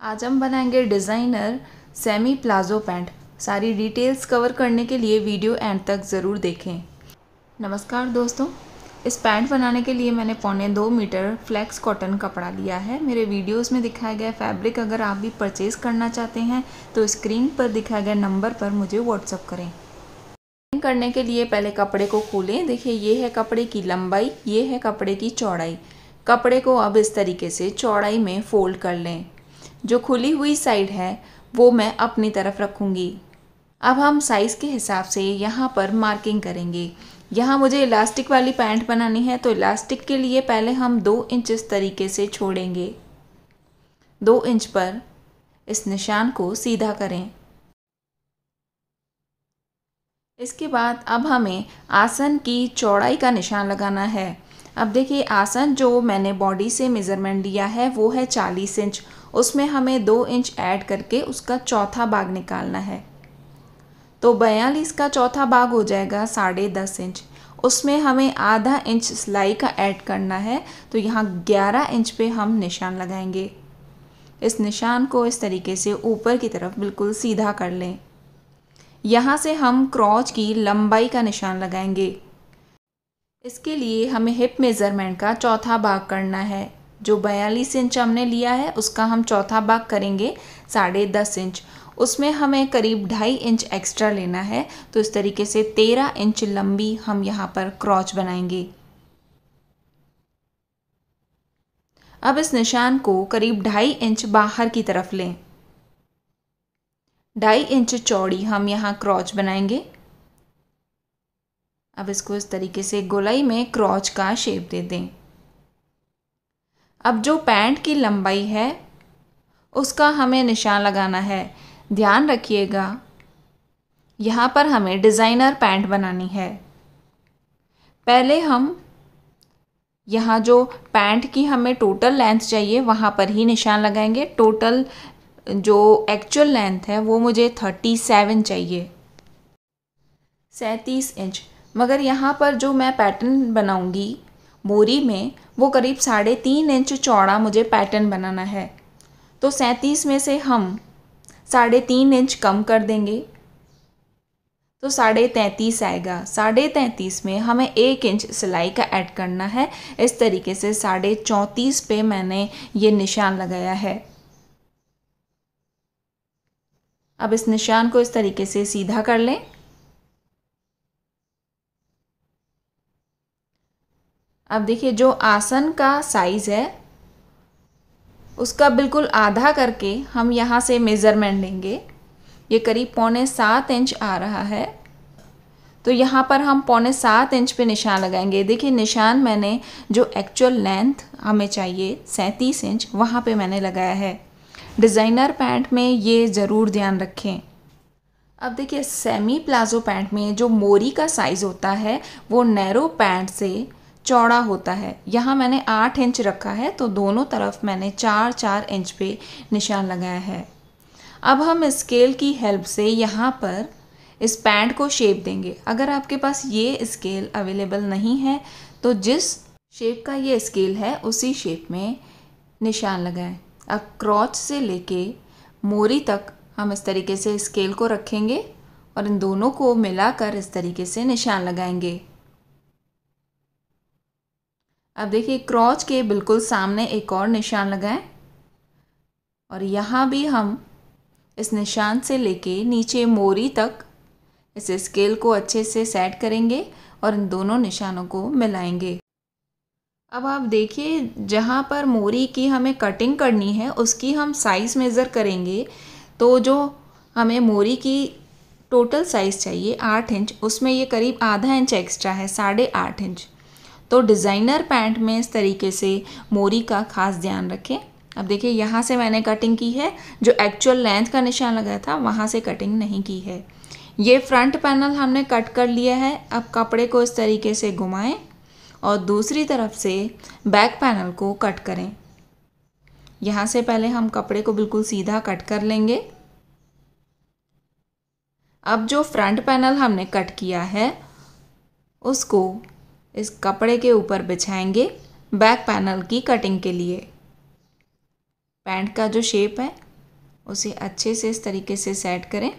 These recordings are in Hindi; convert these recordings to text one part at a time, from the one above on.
आज हम बनाएंगे डिज़ाइनर सेमी प्लाजो पैंट सारी डिटेल्स कवर करने के लिए वीडियो एंड तक ज़रूर देखें नमस्कार दोस्तों इस पैंट बनाने के लिए मैंने पौने दो मीटर फ्लैक्स कॉटन कपड़ा लिया है मेरे वीडियोस में दिखाया गया फैब्रिक अगर आप भी परचेज़ करना चाहते हैं तो स्क्रीन पर दिखाया गया नंबर पर मुझे व्हाट्सअप करें करने के लिए पहले कपड़े को खोलें देखिए ये है कपड़े की लंबाई ये है कपड़े की चौड़ाई कपड़े को अब इस तरीके से चौड़ाई में फ़ोल्ड कर लें जो खुली हुई साइड है वो मैं अपनी तरफ रखूँगी अब हम साइज़ के हिसाब से यहाँ पर मार्किंग करेंगे यहाँ मुझे इलास्टिक वाली पैंट बनानी है तो इलास्टिक के लिए पहले हम दो इंच इस तरीके से छोड़ेंगे दो इंच पर इस निशान को सीधा करें इसके बाद अब हमें आसन की चौड़ाई का निशान लगाना है अब देखिए आसन जो मैंने बॉडी से मेज़रमेंट लिया है वो है चालीस इंच उसमें हमें दो इंच ऐड करके उसका चौथा भाग निकालना है तो बयालीस का चौथा भाग हो जाएगा साढ़े दस इंच उसमें हमें आधा इंच सिलाई का ऐड करना है तो यहाँ ग्यारह इंच पे हम निशान लगाएंगे इस निशान को इस तरीके से ऊपर की तरफ बिल्कुल सीधा कर लें यहाँ से हम क्रॉच की लंबाई का निशान लगाएंगे इसके लिए हमें हिप मेज़रमेंट का चौथा भाग करना है जो बयालीस इंच हमने लिया है उसका हम चौथा भाग करेंगे साढ़े दस इंच उसमें हमें करीब ढाई इंच एक्स्ट्रा लेना है तो इस तरीके से तेरह इंच लंबी हम यहाँ पर क्रॉच बनाएंगे अब इस निशान को करीब ढाई इंच बाहर की तरफ लें ढाई इंच चौड़ी हम यहाँ क्रॉच बनाएंगे अब इसको इस तरीके से गोलाई में क्रॉच का शेप दे दें अब जो पैंट की लंबाई है उसका हमें निशान लगाना है ध्यान रखिएगा यहाँ पर हमें डिज़ाइनर पैंट बनानी है पहले हम यहाँ जो पैंट की हमें टोटल लेंथ चाहिए वहाँ पर ही निशान लगाएंगे टोटल जो एक्चुअल लेंथ है वो मुझे थर्टी सेवन चाहिए सैंतीस इंच मगर यहाँ पर जो मैं पैटर्न बनाऊँगी बोरी में वो करीब साढ़े तीन इंच चौड़ा मुझे पैटर्न बनाना है तो सैंतीस में से हम साढ़े तीन इंच कम कर देंगे तो साढ़े तैंतीस आएगा साढ़े तैंतीस में हमें एक इंच सिलाई का ऐड करना है इस तरीके से साढ़े चौंतीस पे मैंने ये निशान लगाया है अब इस निशान को इस तरीके से सीधा कर लें अब देखिए जो आसन का साइज़ है उसका बिल्कुल आधा करके हम यहाँ से मेज़रमेंट लेंगे ये करीब पौने सात इंच आ रहा है तो यहाँ पर हम पौने सात इंच पे निशान लगाएंगे देखिए निशान मैंने जो एक्चुअल लेंथ हमें चाहिए सैंतीस इंच वहाँ पे मैंने लगाया है डिज़ाइनर पैंट में ये ज़रूर ध्यान रखें अब देखिए सेमी प्लाजो पैंट में जो मोरी का साइज़ होता है वो नैरो पैंट से चौड़ा होता है यहाँ मैंने आठ इंच रखा है तो दोनों तरफ मैंने चार चार इंच पे निशान लगाया है अब हम स्केल की हेल्प से यहाँ पर इस पैंट को शेप देंगे अगर आपके पास ये स्केल अवेलेबल नहीं है तो जिस शेप का ये स्केल है उसी शेप में निशान लगाएं अब क्रॉच से लेके मोरी तक हम इस तरीके से स्केल को रखेंगे और इन दोनों को मिलाकर इस तरीके से निशान लगाएंगे अब देखिए क्रॉच के बिल्कुल सामने एक और निशान लगाएं और यहाँ भी हम इस निशान से लेके नीचे मोरी तक इस स्केल को अच्छे से सेट करेंगे और इन दोनों निशानों को मिलाएंगे अब आप देखिए जहाँ पर मोरी की हमें कटिंग करनी है उसकी हम साइज़ मेज़र करेंगे तो जो हमें मोरी की टोटल साइज़ चाहिए आठ इंच उसमें ये करीब आधा इंच एक्स्ट्रा है साढ़े आठ इंच तो डिज़ाइनर पैंट में इस तरीके से मोरी का खास ध्यान रखें अब देखिए यहाँ से मैंने कटिंग की है जो एक्चुअल लेंथ का निशान लगाया था वहाँ से कटिंग नहीं की है ये फ्रंट पैनल हमने कट कर लिया है अब कपड़े को इस तरीके से घुमाएं और दूसरी तरफ से बैक पैनल को कट करें यहाँ से पहले हम कपड़े को बिल्कुल सीधा कट कर लेंगे अब जो फ्रंट पैनल हमने कट किया है उसको इस कपड़े के ऊपर बिछाएंगे बैक पैनल की कटिंग के लिए पैंट का जो शेप है उसे अच्छे से इस तरीके से सेट करें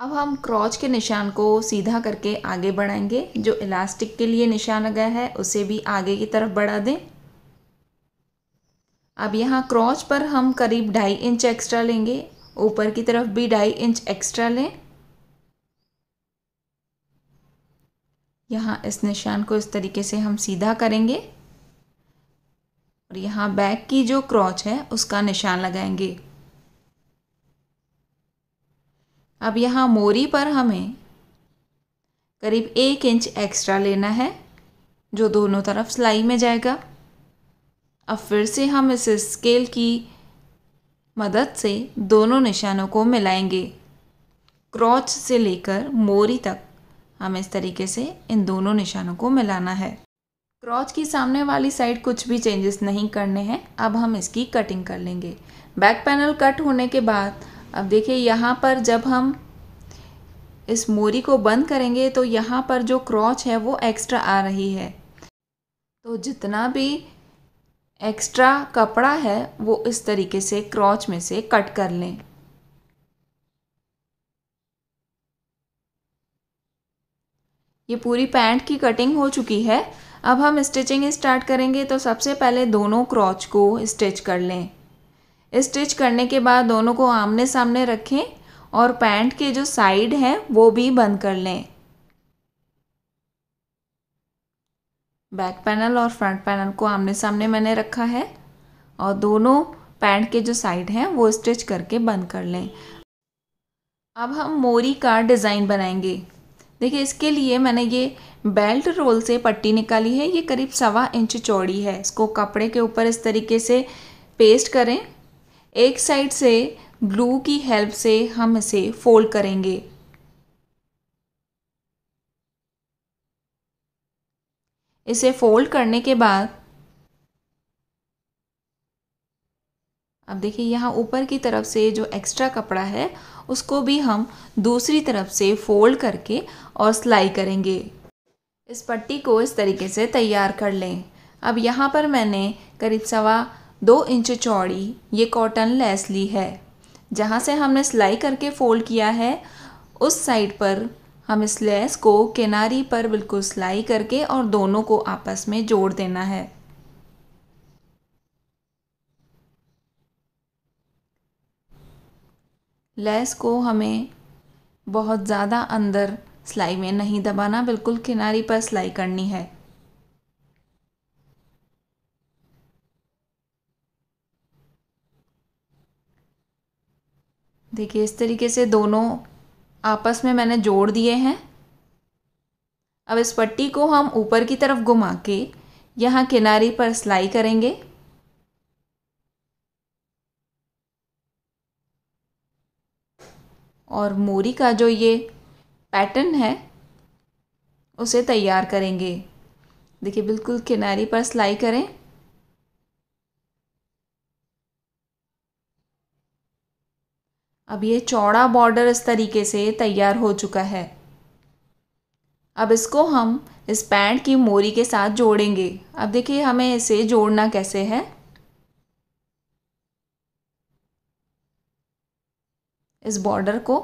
अब हम क्रॉच के निशान को सीधा करके आगे बढ़ाएंगे जो इलास्टिक के लिए निशान लगा है उसे भी आगे की तरफ बढ़ा दें अब यहाँ क्रॉच पर हम करीब ढाई इंच एक्स्ट्रा लेंगे ऊपर की तरफ भी ढाई इंच एक्स्ट्रा लें यहाँ इस निशान को इस तरीके से हम सीधा करेंगे और यहाँ बैक की जो क्रॉच है उसका निशान लगाएंगे अब यहाँ मोरी पर हमें करीब एक इंच एक्स्ट्रा लेना है जो दोनों तरफ सिलाई में जाएगा अब फिर से हम इस स्केल की मदद से दोनों निशानों को मिलाएंगे क्रॉच से लेकर मोरी तक हमें इस तरीके से इन दोनों निशानों को मिलाना है क्रॉच की सामने वाली साइड कुछ भी चेंजेस नहीं करने हैं अब हम इसकी कटिंग कर लेंगे बैक पैनल कट होने के बाद अब देखिए यहाँ पर जब हम इस मोरी को बंद करेंगे तो यहाँ पर जो क्रॉच है वो एक्स्ट्रा आ रही है तो जितना भी एक्स्ट्रा कपड़ा है वो इस तरीके से क्रॉच में से कट कर लें ये पूरी पैंट की कटिंग हो चुकी है अब हम स्टिचिंग स्टार्ट करेंगे तो सबसे पहले दोनों क्रॉच को स्टिच कर लें स्टिच करने के बाद दोनों को आमने सामने रखें और पैंट के जो साइड हैं वो भी बंद कर लें बैक पैनल और फ्रंट पैनल को आमने सामने मैंने रखा है और दोनों पैंट के जो साइड हैं वो स्टिच करके बंद कर लें अब हम मोरी का डिज़ाइन बनाएंगे देखिए इसके लिए मैंने ये बेल्ट रोल से पट्टी निकाली है ये करीब सवा इंच चौड़ी है इसको कपड़े के ऊपर इस तरीके से पेस्ट करें एक साइड से ग्लू की हेल्प से हम इसे फोल्ड करेंगे इसे फोल्ड करने के बाद अब देखिए यहाँ ऊपर की तरफ से जो एक्स्ट्रा कपड़ा है उसको भी हम दूसरी तरफ से फोल्ड करके और सिलाई करेंगे इस पट्टी को इस तरीके से तैयार कर लें अब यहाँ पर मैंने करीब सवा दो इंच चौड़ी ये कॉटन लेस ली है जहाँ से हमने सिलाई करके फ़ोल्ड किया है उस साइड पर हम इस लेस को किनारी पर बिल्कुल सिलाई करके और दोनों को आपस में जोड़ देना है लेस को हमें बहुत ज़्यादा अंदर सिलाई में नहीं दबाना बिल्कुल किनारी पर सिलाई करनी है देखिए इस तरीके से दोनों आपस में मैंने जोड़ दिए हैं अब इस पट्टी को हम ऊपर की तरफ घुमा के यहाँ किनारी पर सिलाई करेंगे और मोरी का जो ये पैटर्न है उसे तैयार करेंगे देखिए बिल्कुल किनारी पर सिलाई करें अब ये चौड़ा बॉर्डर इस तरीके से तैयार हो चुका है अब इसको हम इस पैंट की मोरी के साथ जोड़ेंगे अब देखिए हमें इसे जोड़ना कैसे है इस बॉर्डर को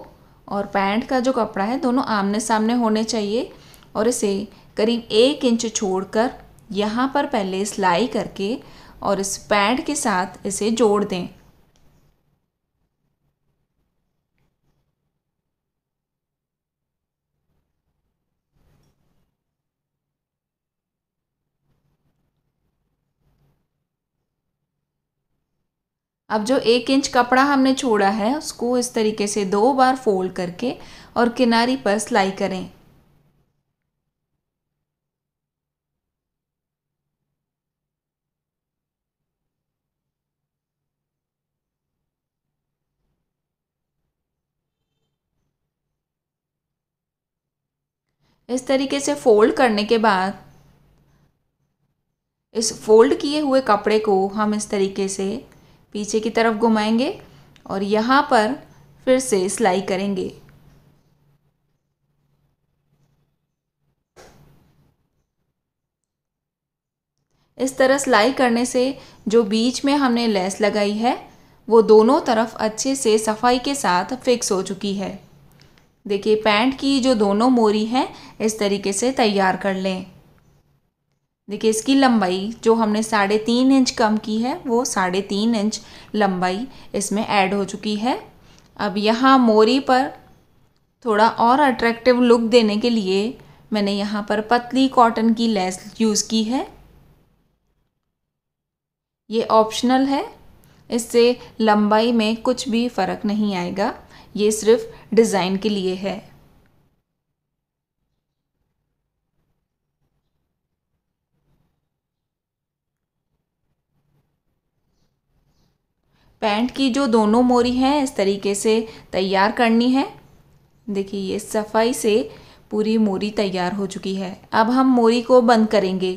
और पैंट का जो कपड़ा है दोनों आमने सामने होने चाहिए और इसे करीब एक इंच छोड़कर यहाँ पर पहले सिलाई करके और इस पैंट के साथ इसे जोड़ दें अब जो एक इंच कपड़ा हमने छोड़ा है उसको इस तरीके से दो बार फोल्ड करके और किनारी पर सिलाई करें इस तरीके से फोल्ड करने के बाद इस फोल्ड किए हुए कपड़े को हम इस तरीके से पीछे की तरफ घुमाएंगे और यहाँ पर फिर से सिलाई करेंगे इस तरह सिलाई करने से जो बीच में हमने लेस लगाई है वो दोनों तरफ अच्छे से सफाई के साथ फिक्स हो चुकी है देखिए पैंट की जो दोनों मोरी हैं इस तरीके से तैयार कर लें देखिए इसकी लंबाई जो हमने साढ़े तीन इंच कम की है वो साढ़े तीन इंच लंबाई इसमें ऐड हो चुकी है अब यहाँ मोरी पर थोड़ा और अट्रैक्टिव लुक देने के लिए मैंने यहाँ पर पतली कॉटन की लेस यूज़ की है ये ऑप्शनल है इससे लंबाई में कुछ भी फ़र्क नहीं आएगा ये सिर्फ डिज़ाइन के लिए है पैंट की जो दोनों मोरी हैं इस तरीके से तैयार करनी है देखिए ये सफाई से पूरी मोरी तैयार हो चुकी है अब हम मोरी को बंद करेंगे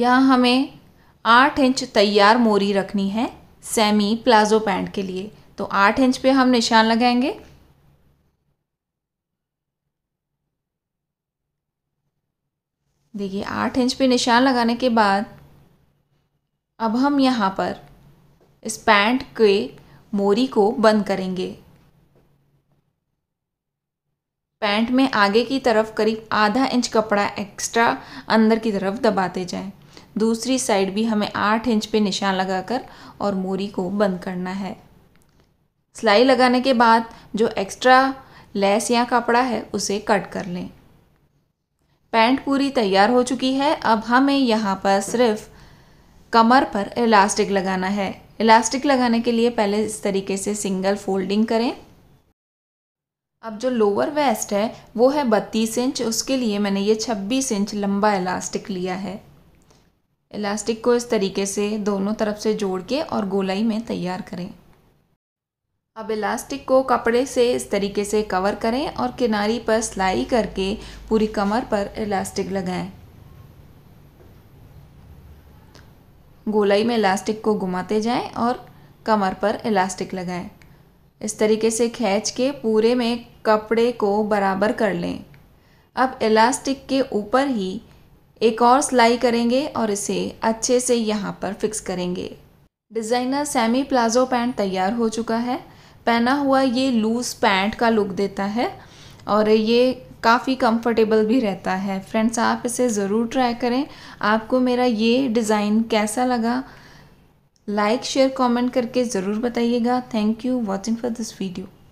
यहाँ हमें आठ इंच तैयार मोरी रखनी है सेमी प्लाजो पैंट के लिए तो आठ इंच पे हम निशान लगाएंगे देखिए आठ इंच पे निशान लगाने के बाद अब हम यहाँ पर इस पैंट के मोरी को बंद करेंगे पैंट में आगे की तरफ करीब आधा इंच कपड़ा एक्स्ट्रा अंदर की तरफ दबाते जाएं। दूसरी साइड भी हमें आठ इंच पे निशान लगाकर और मोरी को बंद करना है सिलाई लगाने के बाद जो एक्स्ट्रा लेस या कपड़ा है उसे कट कर लें पैंट पूरी तैयार हो चुकी है अब हमें यहाँ पर सिर्फ कमर पर इलास्टिक लगाना है इलास्टिक लगाने के लिए पहले इस तरीके से सिंगल फोल्डिंग करें अब जो लोअर वेस्ट है वो है बत्तीस इंच उसके लिए मैंने ये छब्बीस इंच लंबा इलास्टिक लिया है इलास्टिक को इस तरीके से दोनों तरफ से जोड़ के और गोलाई में तैयार करें अब इलास्टिक को कपड़े से इस तरीके से कवर करें और किनारी पर सिलाई करके पूरी कमर पर इलास्टिक लगाएं गोलाई में इलास्टिक को घुमाते जाएं और कमर पर इलास्टिक लगाएं इस तरीके से खींच के पूरे में कपड़े को बराबर कर लें अब इलास्टिक के ऊपर ही एक और सिलाई करेंगे और इसे अच्छे से यहाँ पर फिक्स करेंगे डिज़ाइनर सेमी प्लाजो पैंट तैयार हो चुका है पहना हुआ ये लूज़ पैंट का लुक देता है और ये काफ़ी कंफर्टेबल भी रहता है फ्रेंड्स आप इसे ज़रूर ट्राई करें आपको मेरा ये डिज़ाइन कैसा लगा लाइक शेयर कमेंट करके ज़रूर बताइएगा thank you watching for this video